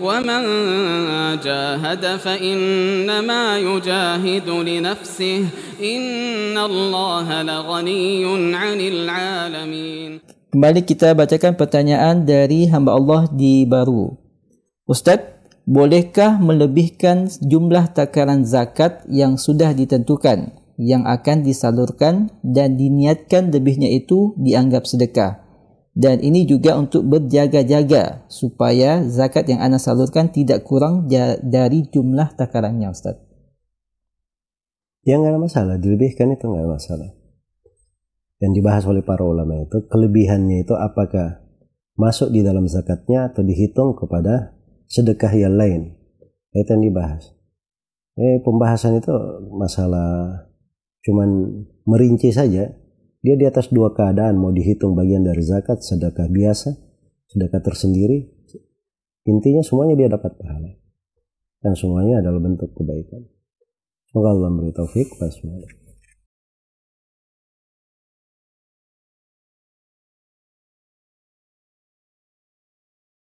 ومن جاهد فإنما يجاهد لنفسه إن الله لغني عن العالمين Kembali kita bacakan pertanyaan dari hamba Allah di Baru. Ustaz, bolehkah melebihkan jumlah takaran zakat yang sudah ditentukan yang akan disalurkan dan diniatkan lebihnya itu dianggap sedekah? dan ini juga untuk berjaga-jaga supaya zakat yang Anda salurkan tidak kurang dari jumlah takarannya Ustaz. Yang nggak ada masalah, dilebihkan itu nggak ada masalah. Yang dibahas oleh para ulama itu kelebihannya itu apakah masuk di dalam zakatnya atau dihitung kepada sedekah yang lain. Itu yang dibahas. Eh pembahasan itu masalah cuman merinci saja dia di atas dua keadaan, mau dihitung bagian dari zakat, sedekah biasa, sedekah tersendiri. Intinya semuanya dia dapat pahala. Dan semuanya adalah bentuk kebaikan. Semoga Allah memberi taufik pada semuanya.